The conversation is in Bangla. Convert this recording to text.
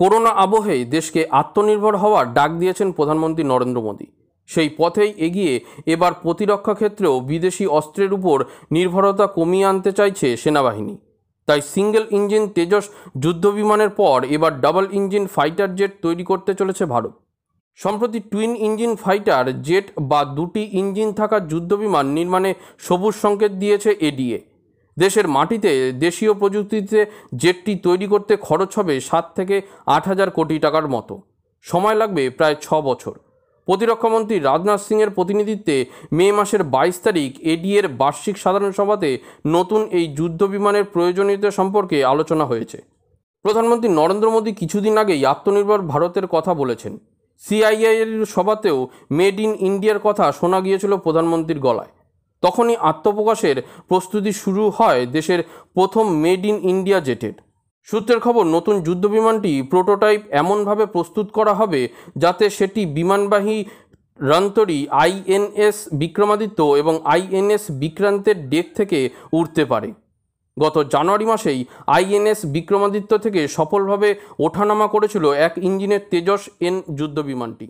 করোনা আবহে দেশকে আত্মনির্ভর হওয়ার ডাক দিয়েছেন প্রধানমন্ত্রী নরেন্দ্র মোদী সেই পথেই এগিয়ে এবার প্রতিরক্ষা ক্ষেত্রেও বিদেশি অস্ত্রের উপর নির্ভরতা কমিয়ে আনতে চাইছে সেনাবাহিনী তাই সিঙ্গেল ইঞ্জিন তেজস যুদ্ধবিমানের পর এবার ডাবল ইঞ্জিন ফাইটার জেট তৈরি করতে চলেছে ভারত সম্প্রতি টুইন ইঞ্জিন ফাইটার জেট বা দুটি ইঞ্জিন থাকা যুদ্ধবিমান নির্মাণে সবুজ সংকেত দিয়েছে এডিএ দেশের মাটিতে দেশীয় প্রযুক্তিতে জেটটি তৈরি করতে খরচ হবে সাত থেকে আট হাজার কোটি টাকার মতো সময় লাগবে প্রায় ছ বছর প্রতিরক্ষামন্ত্রী রাজনাথ সিংয়ের প্রতিনিধিত্বে মে মাসের বাইশ তারিখ এডিএর বার্ষিক সাধারণ সভাতে নতুন এই যুদ্ধ বিমানের প্রয়োজনীয়তা সম্পর্কে আলোচনা হয়েছে প্রধানমন্ত্রী নরেন্দ্র মোদী কিছুদিন আগেই আত্মনির্ভর ভারতের কথা বলেছেন সিআইআইয়ের সভাতেও মেড ইন ইন্ডিয়ার কথা শোনা গিয়েছিল প্রধানমন্ত্রীর গলায় তখনই আত্মপ্রকাশের প্রস্তুতি শুরু হয় দেশের প্রথম মেড ইন ইন্ডিয়া জেটের সূত্রের খবর নতুন যুদ্ধবিমানটি প্রোটোটাইপ এমনভাবে প্রস্তুত করা হবে যাতে সেটি বিমানবাহী রান্তরি আইএনএস বিক্রমাদিত্য এবং আইএনএস বিক্রান্তের ডেক থেকে উঠতে পারে গত জানুয়ারি মাসেই আইএনএস বিক্রমাদিত্য থেকে সফলভাবে ওঠানামা করেছিল এক ইঞ্জিনের তেজস এন যুদ্ধবিমানটি